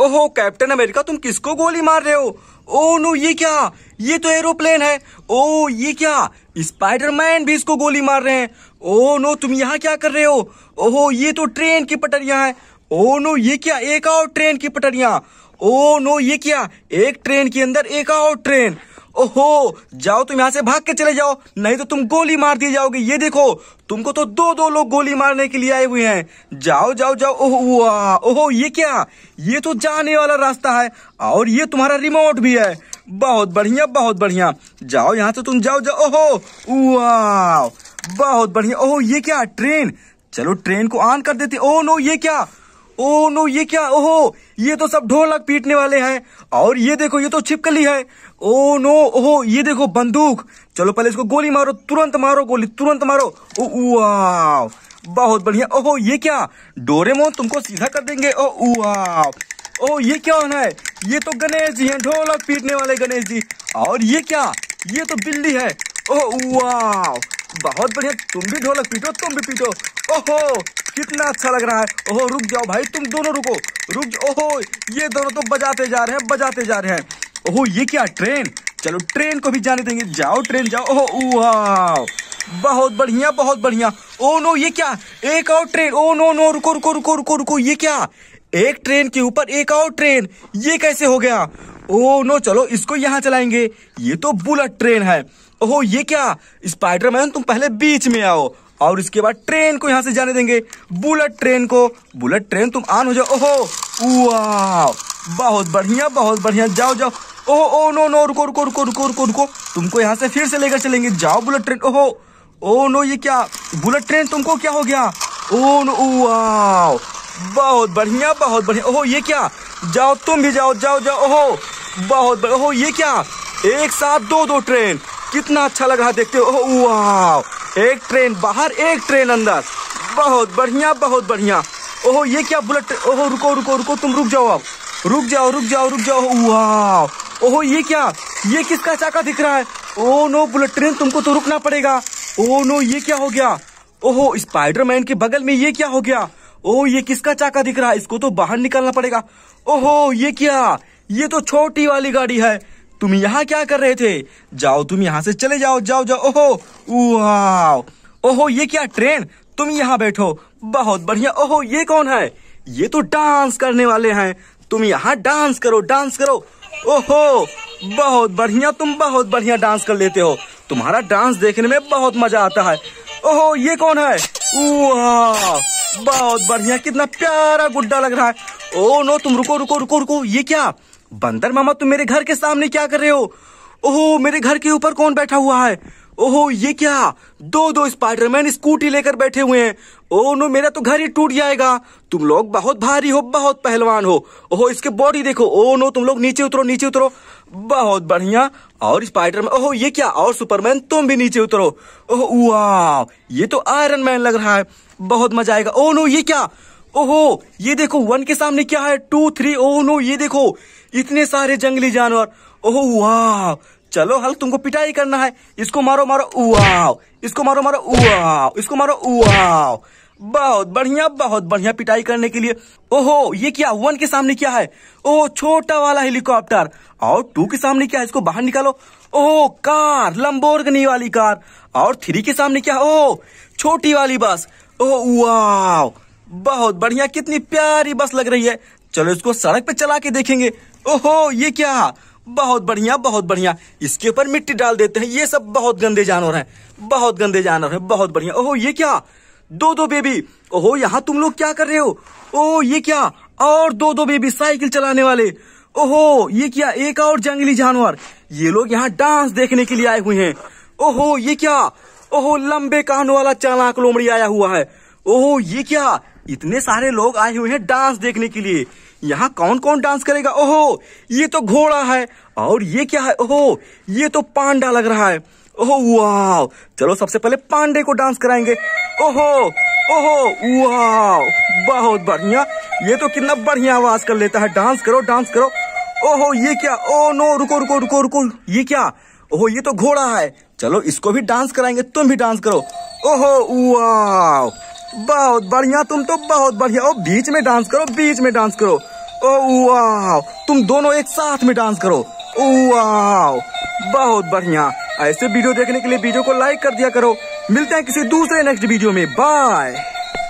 ओहो captain America तुम किसको गोली मार रहे हो ओ नो ये क्या ये तो एरोप्लेन है ओ ये क्या स्पाइडरमैन भी इसको गोली मार रहे हैं ओ नो तुम यहाँ क्या कर रहे हो ओहो ये तो ट्रेन की पटरियां हैं ओ नो ये क्या एक और ट्रेन की पटरियां ओ नो ये क्या एक ट्रेन के अंदर एक और ट्रेन ओहो जाओ तुम यहाँ से भाग के चले जाओ नहीं तो तुम गोली मार दिए जाओगे ये देखो तुमको तो दो दो लोग गोली मारने के लिए आए हुए हैं जाओ जाओ जाओ ओहो वाह ओहो ये क्या ये तो जाने वाला रास्ता है और ये तुम्हारा रिमोट भी है बहुत बढ़िया बहुत बढ़िया जाओ यहाँ से तुम जाओ जाओ ओहो वाह बहुत बढ़िया ओहो ये क्या ट्रेन चलो ट्रेन को ऑन कर देते ओ नो ये क्या ओ नो ये क्या ओहो ये तो सब ढोलक पीटने वाले हैं और ये देखो ये तो छिपकली है ओ नो ओहो ये देखो बंदूक चलो पहले इसको गोली मारो तुरंत मारो गोली तुरंत मारो ओ बहुत बढ़िया ओहो ये क्या डोरेमोन तुमको सीधा कर देंगे ओ वाव ओ ये क्या होना है ये तो गणेश जी हैं ढोलक पीटने वाले गणेश जी और ये क्या ये तो बिल्ली है ओ वाव बहुत बढ़िया तुम भी ढोलक पीटो तुम भी पीटो ओहो कितना अच्छा लग रहा है ओहो रुक जाओ भाई तुम दोनों रुको रुक ओहो ये दोनों तो बजाते जा रहे हैं बजाते जा रहे हैं ओहो ये क्या ट्रेन चलो ट्रेन को भी जाने देंगे जाओ ट्रेन जाओ ओहो वाह बहुत बढ़िया बहुत बढ़िया ओ नो ये क्या एक और ट्रेन ओ नो नो रुको रुको रुको रुको रुको ये क्या एक ट्रेन के ऊपर एक और ट्रेन ये कैसे हो गया ओ नो चलो इसको यहाँ चलाएंगे ये तो बुलेट ट्रेन है ओहो ये क्या स्पाइडरमैन तुम पहले बीच में आओ और इसके बाद ट्रेन को यहाँ से जाने देंगे बुलेट ट्रेन को बुलेट ट्रेन तुम ऑन हो जाओ ओहो वाह बहुत बढ़िया बहुत बढ़िया जाओ जाओ ओहो ओ नो नो रुको रुको रुको रुको रुको रुको तुमको यहाँ से फिर से लेकर चलेंगे जाओ बुलेट ट्रेन ओहो ओ नो ये क्या बुलेट ट्रेन तुमको क्या हो गया ओ नो वाह बहुत बढ़िया बहुत बढ़िया ओहो ये क्या जाओ तुम भी जाओ जाओ जाओ ओहो बहुत ओहो ये क्या एक साथ दो दो ट्रेन कितना अच्छा लग रहा देखते हो ओहो वाह एक ट्रेन बाहर एक ट्रेन अंदर बहुत बढ़िया बहुत बढ़िया ओहो ये क्या बुलेट ओहो रुको रुको रुको तुम रुक जाओ अब रुक जाओ रुक जाओ रुक जाओ वाह ओहो ये क्या ये किसका चाका दिख रहा है ओ नो बुलेट ट्रेन तुमको तो रुकना पड़ेगा ओ नो ये क्या हो गया ओहो स्पाइडरमैन के बगल में ये क्या हो गया ओह ये किसका चाका दिख रहा है इसको तो बाहर निकालना पड़ेगा ओहो ये क्या ये तो छोटी वाली गाड़ी है तुम यहाँ क्या कर रहे थे जाओ तुम यहाँ से चले जाओ जाओ जाओ ओहो वाओ ओहो ये क्या ट्रेन तुम यहाँ बैठो बहुत बढ़िया ओहो ये कौन है ये तो डांस करने वाले हैं तुम यहाँ डांस करो डांस करो ओहो बहुत बढ़िया तुम बहुत बढ़िया डांस कर लेते हो तुम्हारा डांस देखने में बहुत मजा आता है ओहो ये कौन है बहुत बढ़िया कितना प्यारा गुड्डा लग रहा है ओ नो तुम रुको रुको रुको रुको ये क्या बंदर मामा तुम मेरे घर के सामने क्या कर रहे हो ओहो मेरे घर के ऊपर कौन बैठा हुआ है ओहो ये क्या दो दो स्पाइडरमैन स्कूटी लेकर बैठे हुए हैं ओ नो मेरा तो घर ही टूट जाएगा तुम लोग बहुत भारी हो बहुत पहलवान हो ओहो इसके बॉडी देखो ओ नो तुम लोग नीचे उतरो नीचे उतरो बहुत बढ़िया और स्पाइडरमैन ओहो ये क्या और सुपरमैन तुम भी नीचे उतरो ओहो वाह ये तो आयरन मैन लग रहा है बहुत मजा आएगा ओह नो ये क्या ओहो ये देखो वन के सामने क्या है टू थ्री ओ नो ये देखो इतने सारे जंगली जानवर ओहो वाह चलो हल तुमको पिटाई करना है इसको मारो मारो उवाओ इसको मारो मारो उवाओ इसको मारो उवाओ बहुत बढ़िया बहुत बढ़िया पिटाई करने के लिए ओहो ये क्या वन के सामने क्या है ओह छोटा वाला हेलीकॉप्टर और टू के सामने क्या है इसको बाहर निकालो ओहो कार लंबोर वाली कार और थ्री के सामने क्या ओह छोटी वाली बस ओह वाह बहुत बढ़िया कितनी प्यारी बस लग रही है चलो इसको सड़क पे चला के देखेंगे ओहो ये क्या बहुत बढ़िया बहुत बढ़िया इसके ऊपर मिट्टी डाल देते हैं ये सब बहुत गंदे जानवर हैं बहुत गंदे जानवर हैं बहुत बढ़िया ओहो ये क्या दो दो बेबी ओहो यहाँ तुम लोग क्या कर रहे हो ओह ये क्या और दो दो बेबी साइकिल चलाने वाले ओहो ये क्या एक और जंगली जानवर ये लोग यहाँ डांस देखने के लिए आए हुए हैं ओहो ये क्या ओहो लंबे कान वाला चालाक लोमड़ी आया हुआ है ओहो ये क्या इतने सारे लोग आए हुए हैं डांस देखने के लिए यहाँ कौन कौन डांस करेगा ओहो ये तो घोड़ा है और ये क्या है ओहो ये तो पांडा लग रहा है ओहो वाह चलो सबसे पहले पांडे को डांस कराएंगे ओहो ओहो वाह बहुत बढ़िया ये तो कितना बढ़िया आवाज कर लेता है डांस करो डांस करो ओहो ये क्या ओ नो रुको रुको रुको रुको ये क्या ओहो ये तो घोड़ा है चलो इसको भी डांस कराएंगे तुम भी डांस करो ओहो वाह बहुत बढ़िया तुम तो बहुत बढ़िया ओ बीच में डांस करो बीच में डांस करो ओ वाह तुम दोनों एक साथ में डांस करो वाह बहुत बढ़िया ऐसे वीडियो देखने के लिए वीडियो को लाइक कर दिया करो मिलते हैं किसी दूसरे नेक्स्ट वीडियो में बाय